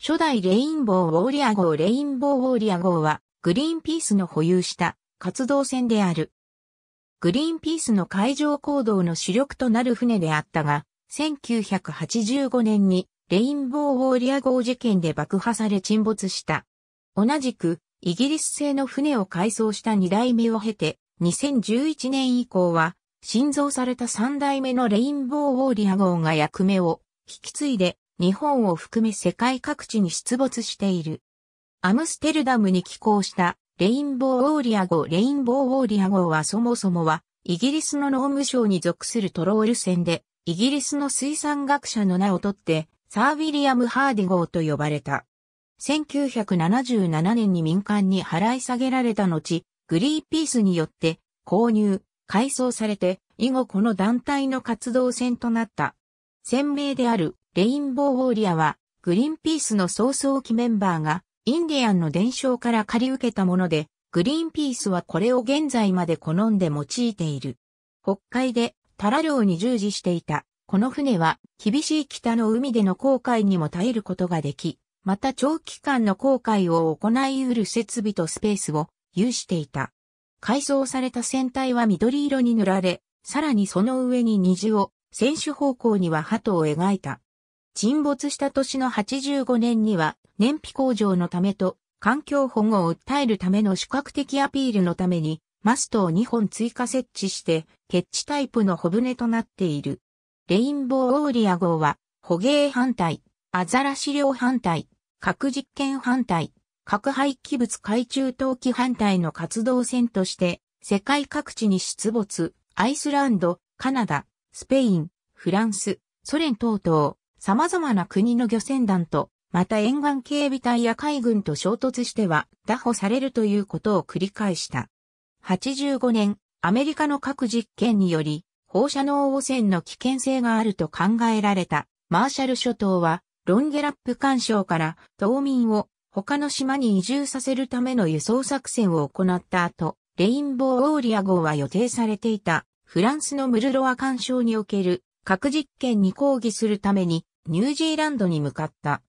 初代レインボーウォーリア号レインボーウォーリア号は、グリーンピースの保有した活動船である。グリーンピースの海上行動の主力となる船であったが、1985年にレインボーウォーリア号事件で爆破され沈没した。同じく、イギリス製の船を改装した2代目を経て、2011年以降は、新造された3代目のレインボーウォーリア号が役目を引き継いで日本を含め世界各地に出没している。アムステルダムに寄港したレインボーオーリア号レインボーオーリア号はそもそもはイギリスの農務省に属するトロール船でイギリスの水産学者の名を取ってサー・ウィリアム・ハーディ号と呼ばれた。1977年に民間に払い下げられた後、グリーピースによって購入、改装されて以後この団体の活動船となった。鮮明であるレインボーウォーリアは、グリーンピースの早々期メンバーが、インディアンの伝承から借り受けたもので、グリーンピースはこれを現在まで好んで用いている。北海でタラ漁に従事していた。この船は厳しい北の海での航海にも耐えることができ、また長期間の航海を行いうる設備とスペースを有していた。改装された船体は緑色に塗られ、さらにその上に虹を、選手方向には鳩を描いた沈没した年の85年には、燃費向上のためと、環境保護を訴えるための視覚的アピールのために、マストを2本追加設置して、ケッチタイプの帆船となっている。レインボーオーリア号は、捕鯨反対、アザラシ量反対、核実験反対、核廃棄物海中投棄反対の活動線として、世界各地に出没、アイスランド、カナダ、スペイン、フランス、ソ連等々、様々な国の漁船団と、また沿岸警備隊や海軍と衝突しては、打破されるということを繰り返した。85年、アメリカの核実験により、放射能汚染の危険性があると考えられた、マーシャル諸島は、ロンゲラップ干渉から島民を他の島に移住させるための輸送作戦を行った後、レインボーオーリア号は予定されていたフランスのムルロア干渉における核実験に抗議するためにニュージーランドに向かった。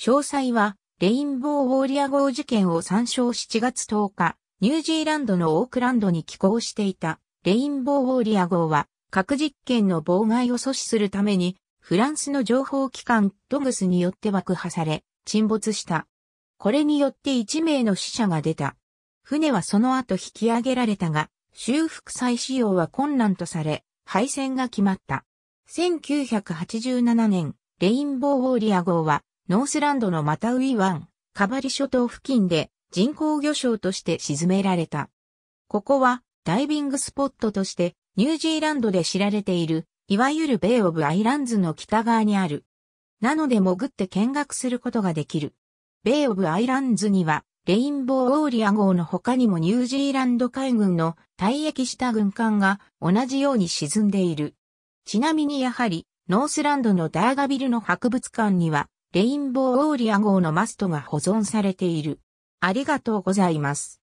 詳細は、レインボーウォーリア号事件を参照7月10日、ニュージーランドのオークランドに寄港していた、レインボーウォーリア号は、核実験の妨害を阻止するために、フランスの情報機関ドグスによって爆破され、沈没した。これによって1名の死者が出た。船はその後引き上げられたが、修復再使用は困難とされ、廃線が決まった。1987年、レインボーウォーリア号は、ノースランドのマタウイ湾、カバリ諸島付近で人工魚礁として沈められた。ここは、ダイビングスポットとして、ニュージーランドで知られている、いわゆるベイオブアイランズの北側にある。なので潜って見学することができる。ベイオブアイランズには、レインボーオーリア号の他にもニュージーランド海軍の退役した軍艦が同じように沈んでいる。ちなみにやはりノースランドのダーガビルの博物館には、レインボーオーリア号のマストが保存されている。ありがとうございます。